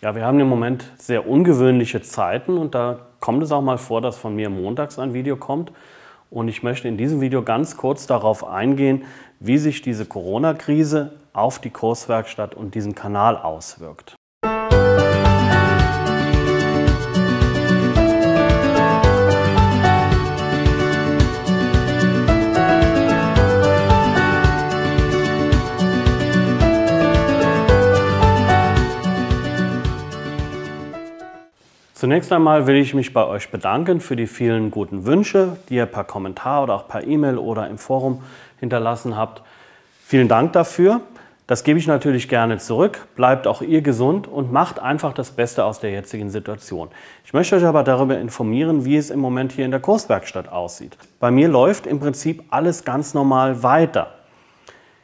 Ja, wir haben im Moment sehr ungewöhnliche Zeiten und da kommt es auch mal vor, dass von mir montags ein Video kommt. Und ich möchte in diesem Video ganz kurz darauf eingehen, wie sich diese Corona-Krise auf die Kurswerkstatt und diesen Kanal auswirkt. Zunächst einmal will ich mich bei euch bedanken für die vielen guten Wünsche, die ihr per Kommentar oder auch per E-Mail oder im Forum hinterlassen habt. Vielen Dank dafür. Das gebe ich natürlich gerne zurück. Bleibt auch ihr gesund und macht einfach das Beste aus der jetzigen Situation. Ich möchte euch aber darüber informieren, wie es im Moment hier in der Kurswerkstatt aussieht. Bei mir läuft im Prinzip alles ganz normal weiter.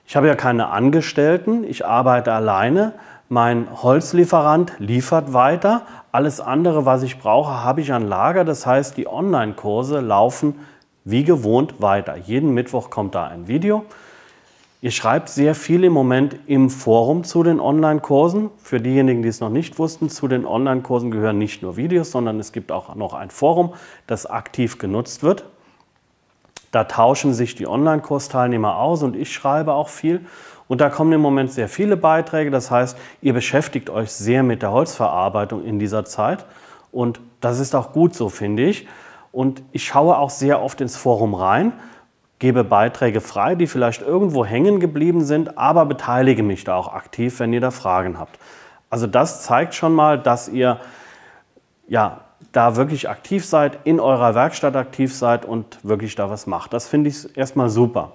Ich habe ja keine Angestellten, ich arbeite alleine mein Holzlieferant liefert weiter. Alles andere, was ich brauche, habe ich an Lager. Das heißt, die Online-Kurse laufen wie gewohnt weiter. Jeden Mittwoch kommt da ein Video. Ihr schreibt sehr viel im Moment im Forum zu den Online-Kursen. Für diejenigen, die es noch nicht wussten, zu den Online-Kursen gehören nicht nur Videos, sondern es gibt auch noch ein Forum, das aktiv genutzt wird. Da tauschen sich die Online-Kursteilnehmer aus und ich schreibe auch viel. Und da kommen im Moment sehr viele Beiträge. Das heißt, ihr beschäftigt euch sehr mit der Holzverarbeitung in dieser Zeit. Und das ist auch gut so, finde ich. Und ich schaue auch sehr oft ins Forum rein, gebe Beiträge frei, die vielleicht irgendwo hängen geblieben sind, aber beteilige mich da auch aktiv, wenn ihr da Fragen habt. Also das zeigt schon mal, dass ihr ja da wirklich aktiv seid, in eurer Werkstatt aktiv seid und wirklich da was macht. Das finde ich erstmal super.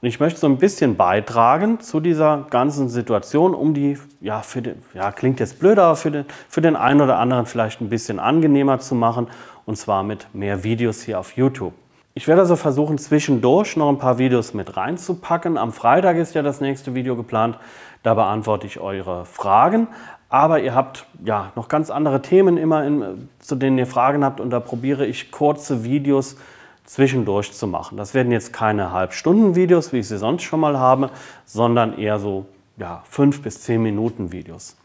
Und ich möchte so ein bisschen beitragen zu dieser ganzen Situation, um die, ja, für den, ja klingt jetzt blöd, aber für den, für den einen oder anderen vielleicht ein bisschen angenehmer zu machen. Und zwar mit mehr Videos hier auf YouTube. Ich werde also versuchen, zwischendurch noch ein paar Videos mit reinzupacken. Am Freitag ist ja das nächste Video geplant. Da beantworte ich eure Fragen. Aber ihr habt ja noch ganz andere Themen immer, in, zu denen ihr Fragen habt und da probiere ich kurze Videos zwischendurch zu machen. Das werden jetzt keine Halbstunden-Videos, wie ich sie sonst schon mal habe, sondern eher so ja, fünf bis 10 Minuten Videos.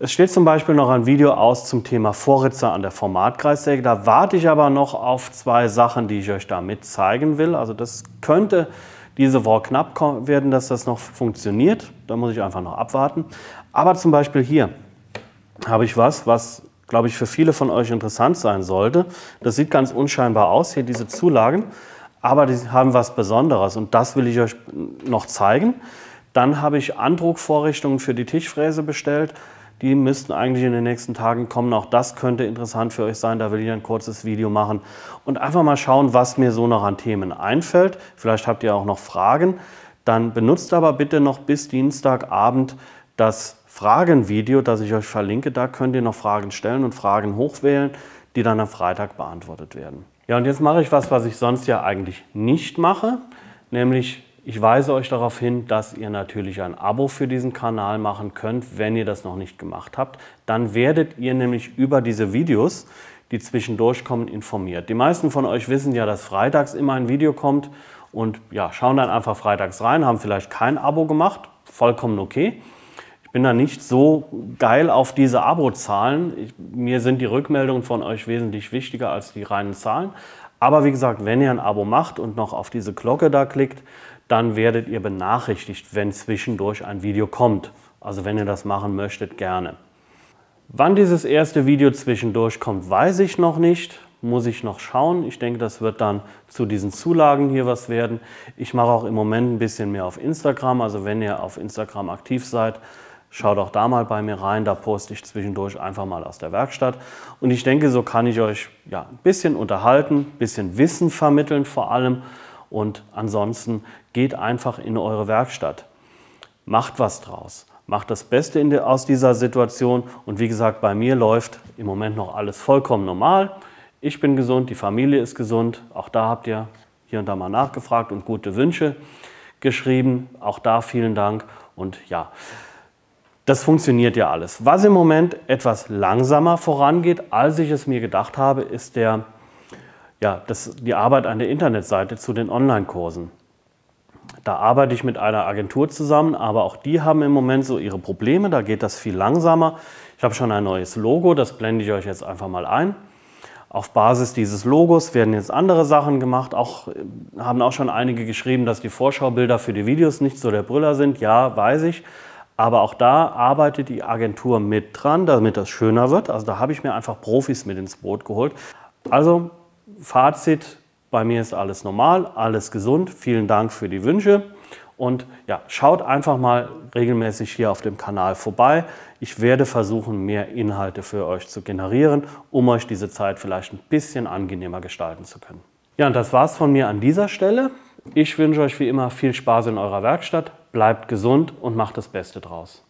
Es steht zum Beispiel noch ein Video aus zum Thema Vorritzer an der Formatkreissäge. Da warte ich aber noch auf zwei Sachen, die ich euch damit zeigen will. Also das könnte diese Woche knapp werden, dass das noch funktioniert. Da muss ich einfach noch abwarten. Aber zum Beispiel hier habe ich was, was glaube ich für viele von euch interessant sein sollte. Das sieht ganz unscheinbar aus, hier diese Zulagen. Aber die haben was Besonderes und das will ich euch noch zeigen. Dann habe ich Andruckvorrichtungen für die Tischfräse bestellt. Die müssten eigentlich in den nächsten Tagen kommen. Auch das könnte interessant für euch sein. Da will ich ein kurzes Video machen und einfach mal schauen, was mir so noch an Themen einfällt. Vielleicht habt ihr auch noch Fragen. Dann benutzt aber bitte noch bis Dienstagabend das Fragenvideo, das ich euch verlinke. Da könnt ihr noch Fragen stellen und Fragen hochwählen, die dann am Freitag beantwortet werden. Ja, und jetzt mache ich was, was ich sonst ja eigentlich nicht mache, nämlich ich weise euch darauf hin, dass ihr natürlich ein Abo für diesen Kanal machen könnt, wenn ihr das noch nicht gemacht habt. Dann werdet ihr nämlich über diese Videos, die zwischendurch kommen, informiert. Die meisten von euch wissen ja, dass freitags immer ein Video kommt und ja, schauen dann einfach freitags rein, haben vielleicht kein Abo gemacht, vollkommen okay. Ich bin da nicht so geil auf diese Abozahlen. Mir sind die Rückmeldungen von euch wesentlich wichtiger als die reinen Zahlen. Aber wie gesagt, wenn ihr ein Abo macht und noch auf diese Glocke da klickt, dann werdet ihr benachrichtigt, wenn zwischendurch ein Video kommt. Also wenn ihr das machen möchtet, gerne. Wann dieses erste Video zwischendurch kommt, weiß ich noch nicht. Muss ich noch schauen. Ich denke, das wird dann zu diesen Zulagen hier was werden. Ich mache auch im Moment ein bisschen mehr auf Instagram. Also wenn ihr auf Instagram aktiv seid, schaut auch da mal bei mir rein. Da poste ich zwischendurch einfach mal aus der Werkstatt. Und ich denke, so kann ich euch ja, ein bisschen unterhalten, ein bisschen Wissen vermitteln vor allem. Und ansonsten geht einfach in eure Werkstatt. Macht was draus. Macht das Beste de, aus dieser Situation. Und wie gesagt, bei mir läuft im Moment noch alles vollkommen normal. Ich bin gesund, die Familie ist gesund. Auch da habt ihr hier und da mal nachgefragt und gute Wünsche geschrieben. Auch da vielen Dank. Und ja, das funktioniert ja alles. Was im Moment etwas langsamer vorangeht, als ich es mir gedacht habe, ist der ja, das, die Arbeit an der Internetseite zu den Online-Kursen. Da arbeite ich mit einer Agentur zusammen, aber auch die haben im Moment so ihre Probleme. Da geht das viel langsamer. Ich habe schon ein neues Logo, das blende ich euch jetzt einfach mal ein. Auf Basis dieses Logos werden jetzt andere Sachen gemacht. Auch äh, haben auch schon einige geschrieben, dass die Vorschaubilder für die Videos nicht so der Brüller sind. Ja, weiß ich. Aber auch da arbeitet die Agentur mit dran, damit das schöner wird. Also da habe ich mir einfach Profis mit ins Boot geholt. Also Fazit, bei mir ist alles normal, alles gesund. Vielen Dank für die Wünsche. Und ja, schaut einfach mal regelmäßig hier auf dem Kanal vorbei. Ich werde versuchen, mehr Inhalte für euch zu generieren, um euch diese Zeit vielleicht ein bisschen angenehmer gestalten zu können. Ja, und das war's von mir an dieser Stelle. Ich wünsche euch wie immer viel Spaß in eurer Werkstatt, bleibt gesund und macht das Beste draus.